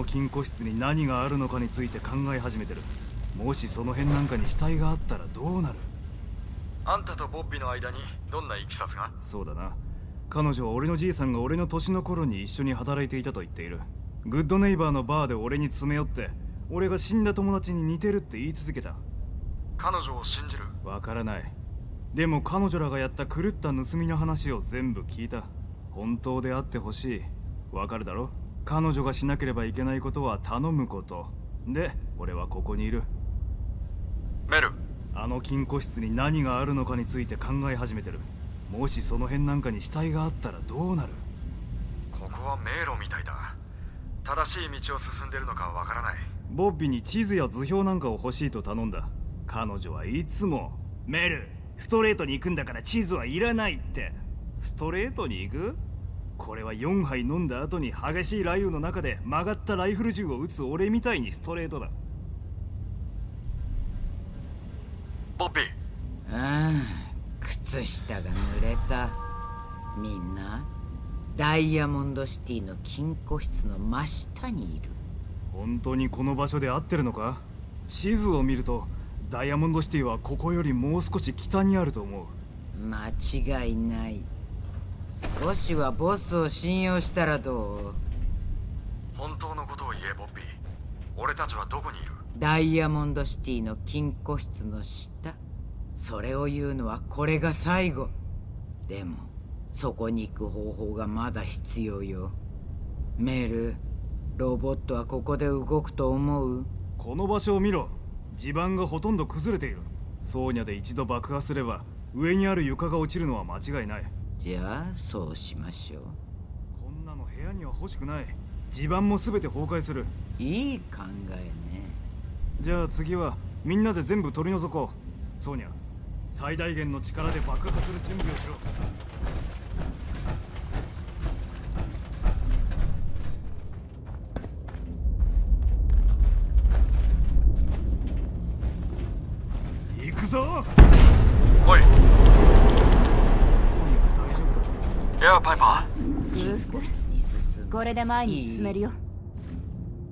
の金庫室に何があるのかについて考え始めてるもしその辺なんかに死体があったらどうなるあんたとボッビの間にどんないきさつがそうだな彼女は俺のじいさんが俺の年の頃に一緒に働いていたと言っているグッドネイバーのバーで俺に詰め寄って俺が死んだ友達に似てるって言い続けた彼女を信じるわからないでも彼女らがやった狂った盗みの話を全部聞いた本当であってほしいわかるだろ彼女がしなければいけないことは頼むことで俺はここにいるメルあの金庫室に何があるのかについて考え始めてるもしその辺なんかに死体があったらどうなるここは迷路みたいだ正しい道を進んでるのかわからないボッビーに地図や図表なんかを欲しいと頼んだ彼女はいつもメルストレートに行くんだから地図はいらないってストレートに行くこれは4杯飲んだ後に激しい雷雨の中で曲がったライフル銃を撃つ俺みたいにストレートだポピーああ靴下が濡れたみんなダイヤモンドシティの金庫室の真下にいる本当にこの場所で合ってるのか地図を見るとダイヤモンドシティはここよりもう少し北にあると思う間違いない少しはボスを信用したらどう本当のことを言えボッピー俺たちはどこにいるダイヤモンドシティの金庫室の下それを言うのはこれが最後でもそこに行く方法がまだ必要よメールロボットはここで動くと思うこの場所を見ろ地盤がほとんど崩れているソーニャで一度爆破すれば上にある床が落ちるのは間違いないじゃあそうしましょうこんなの部屋には欲しくない地盤も全て崩壊するいい考えねじゃあ次はみんなで全部取り除こうソーニャ最大限の力で爆破する準備をしろれで前に進めるよ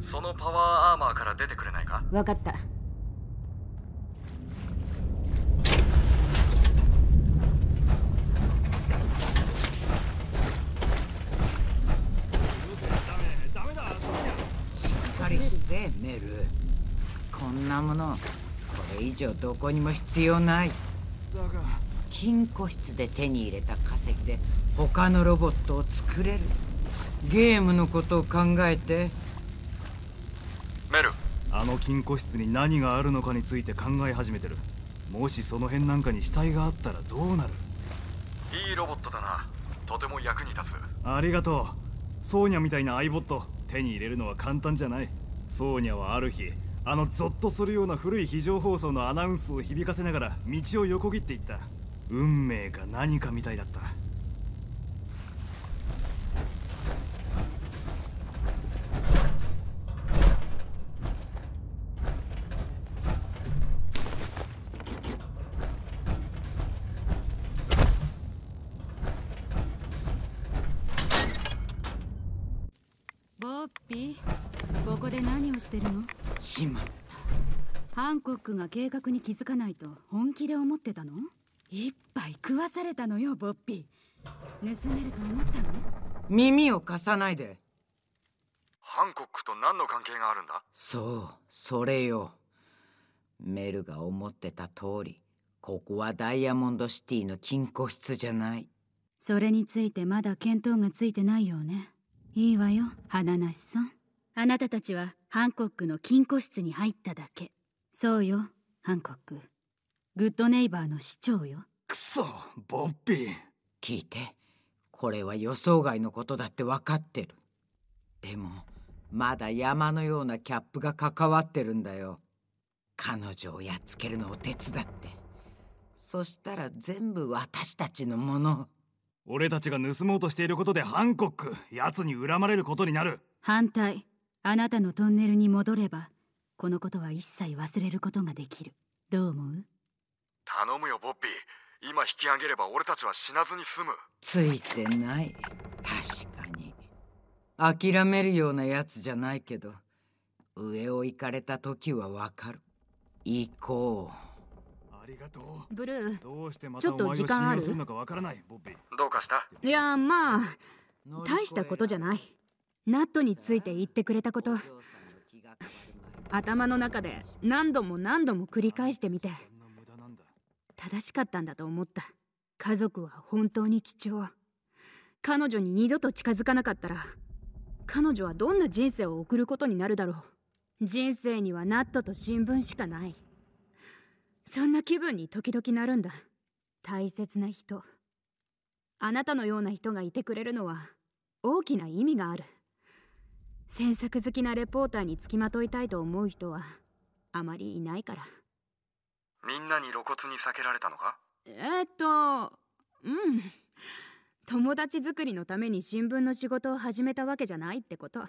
そのパワーアーマーから出てくれないか分かったしてメルこんなものこれ以上どこにも必要ないだが金庫室で手に入れた化石で他のロボットを作れるゲームのことを考えてメルあの金庫室に何があるのかについて考え始めてるもしその辺なんかに死体があったらどうなるいいロボットだなとても役に立つありがとうソーニャみたいなアイボット手に入れるのは簡単じゃないソーニャはある日あのゾッとするような古い非常放送のアナウンスを響かせながら道を横切っていった運命か何かみたいだったしてるのしまったハンコックが計画に気づかないと本気で思ってたの一杯食わされたのよボッピー盗めると思ったの耳を貸さないでハンコックと何の関係があるんだそうそれよメルが思ってた通りここはダイヤモンドシティの金庫室じゃないそれについてまだ見当がついてないようねいいわよ花梨さんあなたたちはハンコックの金庫室に入っただけそうよハンコックグッドネイバーの市長よくそボッピー聞いてこれは予想外のことだって分かってるでもまだ山のようなキャップが関わってるんだよ彼女をやっつけるのを手伝ってそしたら全部私たちのもの俺たちが盗もうとしていることでハンコック奴に恨まれることになる反対あなたのトンネルに戻ればこのことは一切忘れることができるどう思う頼むよボッピー今引き上げれば俺たちは死なずに済むついてない確かに諦めるようなやつじゃないけど上を行かれた時はわかる行こうありがとうブルーどうしてまたお前が信用るどうかしたいやまあ大したことじゃないナットについて言ってくれたこと頭の中で何度も何度も繰り返してみて正しかったんだと思った家族は本当に貴重彼女に二度と近づかなかったら彼女はどんな人生を送ることになるだろう人生にはナットと新聞しかないそんな気分に時々なるんだ大切な人あなたのような人がいてくれるのは大きな意味がある詮索好きなレポーターにつきまといたいと思う人はあまりいないからみんなに露骨に避けられたのかえー、っとうん友達作りのために新聞の仕事を始めたわけじゃないってこと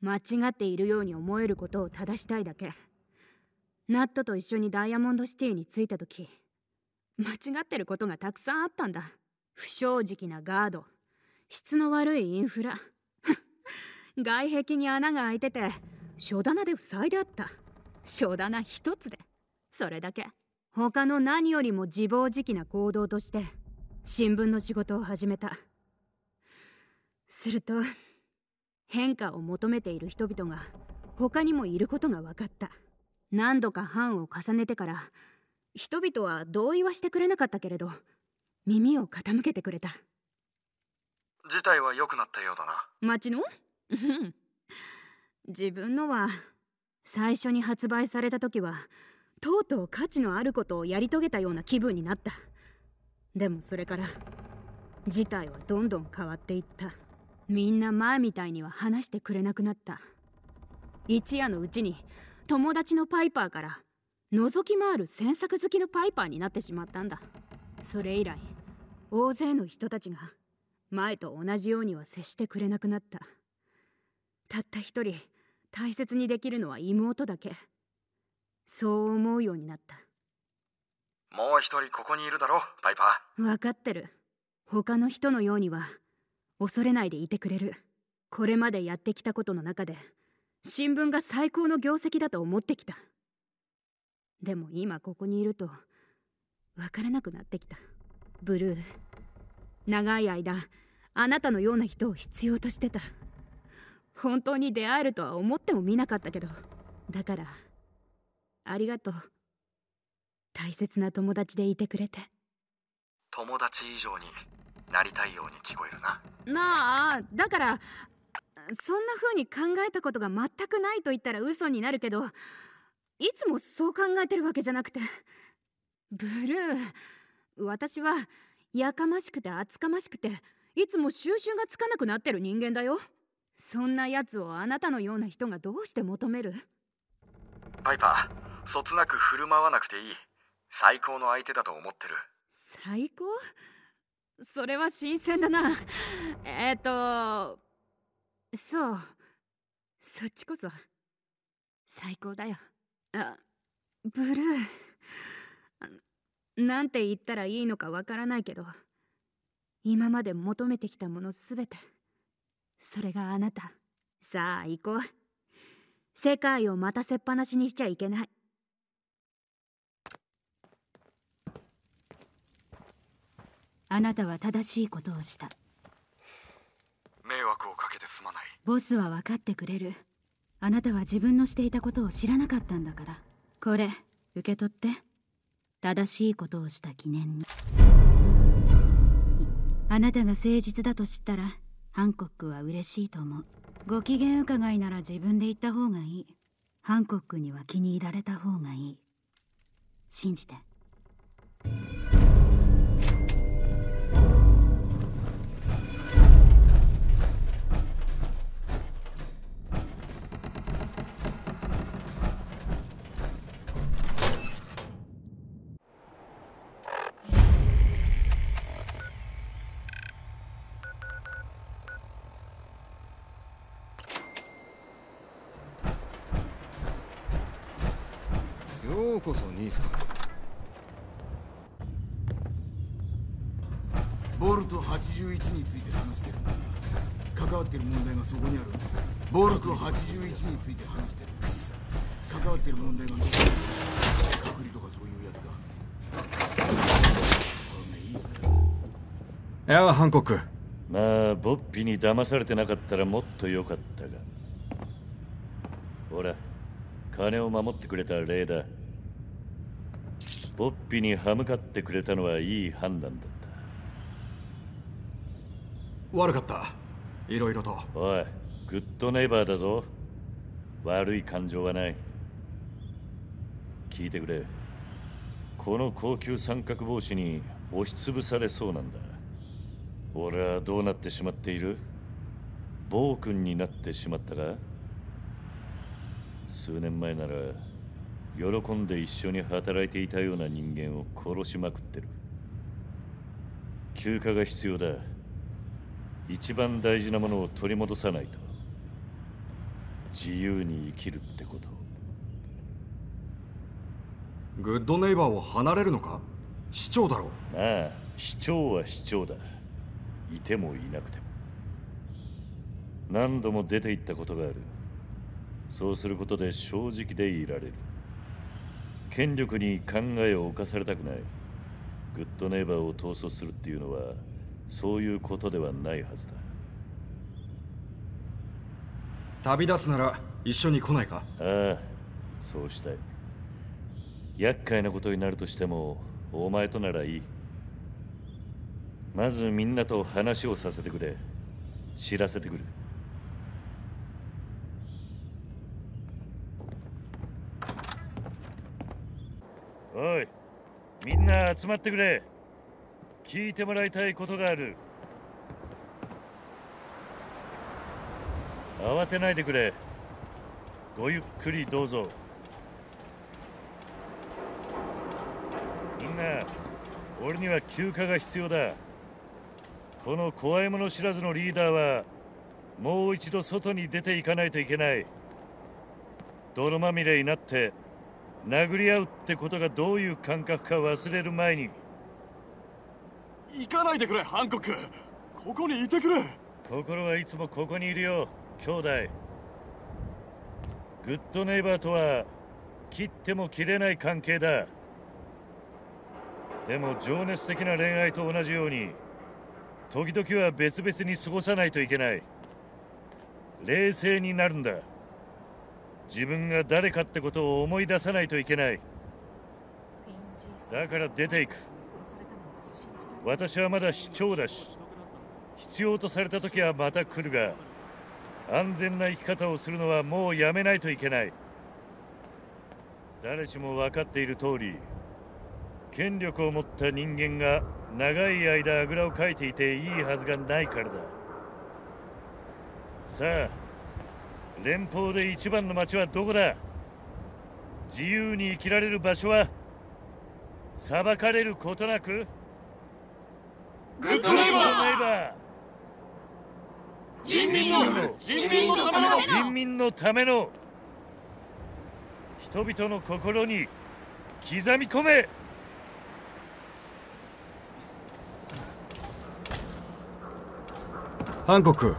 間違っているように思えることを正したいだけナットと一緒にダイヤモンドシティに着いた時間違ってることがたくさんあったんだ不正直なガード質の悪いインフラ外壁に穴が開いてて書棚で塞いであった書棚一つでそれだけ他の何よりも自暴自棄な行動として新聞の仕事を始めたすると変化を求めている人々が他にもいることが分かった何度か班を重ねてから人々は同意はしてくれなかったけれど耳を傾けてくれた事態は良くなったようだな町のうん自分のは最初に発売された時はとうとう価値のあることをやり遂げたような気分になったでもそれから事態はどんどん変わっていったみんな前みたいには話してくれなくなった一夜のうちに友達のパイパーから覗き回る詮索好きのパイパーになってしまったんだそれ以来大勢の人たちが前と同じようには接してくれなくなったたった一人大切にできるのは妹だけそう思うようになったもう一人ここにいるだろパイパー分かってる他の人のようには恐れないでいてくれるこれまでやってきたことの中で新聞が最高の業績だと思ってきたでも今ここにいると分からなくなってきたブルー長い間あなたのような人を必要としてた本当に出会えるとは思ってもみなかったけどだからありがとう大切な友達でいてくれて友達以上になりたいように聞こえるななあだからそんな風に考えたことが全くないと言ったら嘘になるけどいつもそう考えてるわけじゃなくてブルー私はやかましくて厚かましくていつも収拾がつかなくなってる人間だよそんなやつをあなたのような人がどうして求めるパイパーそつなく振る舞わなくていい最高の相手だと思ってる最高それは新鮮だなえっ、ー、とそうそっちこそ最高だよあブルーなんて言ったらいいのかわからないけど今まで求めてきたものすべてそれがあなたさあ行こう世界を待たせっぱなしにしちゃいけないあなたは正しいことをした迷惑をかけてすまないボスは分かってくれるあなたは自分のしていたことを知らなかったんだからこれ受け取って正しいことをした記念にあなたが誠実だと知ったらハンコックは嬉しいと思うご機嫌伺いなら自分で行った方がいいハンコックには気に入られた方がいい信じてこそ兄さんボルト81について話してるんだ関わってる問題がそこにあるボルト81について話してるくそ関わってる問題がそこにある隔離とかそういうやつかいやあハンコックまあボッピに騙されてなかったらもっと良かったがほら金を守ってくれた礼だポッピに歯向かってくれたのはいい判断だった悪かったいろいろとおいグッドネイバーだぞ悪い感情はない聞いてくれこの高級三角帽子に押しつぶされそうなんだ俺はどうなってしまっている暴君になってしまったか数年前なら喜んで一緒に働いていたような人間を殺しまくってる休暇が必要だ一番大事なものを取り戻さないと自由に生きるってことグッドネイバーを離れるのか市長だろうああ市長は市長だいてもいなくても何度も出て行ったことがあるそうすることで正直でいられる権力に考えを犯されたくないグッドネイバーを逃走するっていうのはそういうことではないはずだ旅立つなら一緒に来ないかああそうしたい厄介なことになるとしてもお前とならいいまずみんなと話をさせてくれ知らせてくるおいみんな集まってくれ聞いてもらいたいことがある慌てないでくれごゆっくりどうぞみんな俺には休暇が必要だこの怖いもの知らずのリーダーはもう一度外に出ていかないといけない泥まみれになって殴り合うってことがどういう感覚か忘れる前に行かないでくれハンコックここにいてくれ心はいつもここにいるよ兄弟グッドネイバーとは切っても切れない関係だでも情熱的な恋愛と同じように時々は別々に過ごさないといけない冷静になるんだ自分が誰かってことを思い出さないといけないだから出ていく私はまだ市長だし必要とされた時はまた来るが安全な生き方をするのはもうやめないといけない誰しも分かっている通り権力を持った人間が長い間あぐらをかいていていいはずがないからださあ連邦で一番の町はどこだ自由に生きられる場所は裁かれることなくグッドネイバー人民の人民のための人民のための人々の心に刻み込め韓国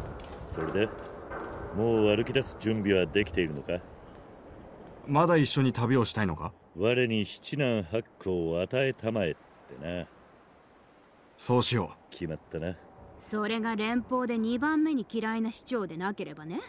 それでもう歩き出す準備はできているのかまだ一緒に旅をしたいのか我に七難八苦を与えたまえってなそうしよう決まったなそれが連邦で2番目に嫌いな市長でなければね